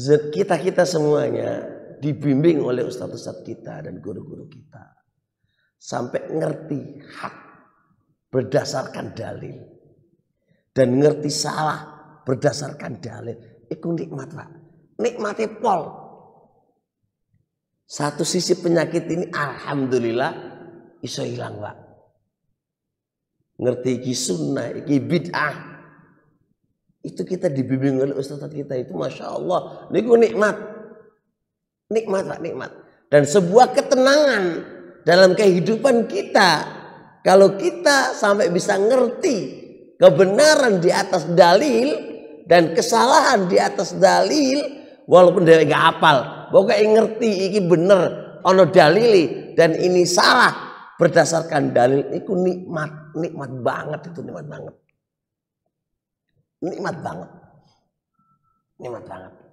Zat Kita-kita semuanya dibimbing oleh ustadz-ustadz kita dan guru-guru kita. Sampai ngerti hak berdasarkan dalil. Dan ngerti salah berdasarkan dalil. Itu nikmat Pak. Nikmati pol. Satu sisi penyakit ini Alhamdulillah iso hilang Pak. Ngerti iki sunnah, iki bid'ah, itu kita dibimbing oleh ustadz kita itu masya Allah. Niku nikmat, nikmat pak nikmat. Dan sebuah ketenangan dalam kehidupan kita. Kalau kita sampai bisa ngerti kebenaran di atas dalil dan kesalahan di atas dalil, walaupun dia nggak apal, pokoknya ngerti ini benar ono dalili dan ini salah berdasarkan dalil itu nikmat nikmat banget itu nikmat banget nikmat banget nikmat banget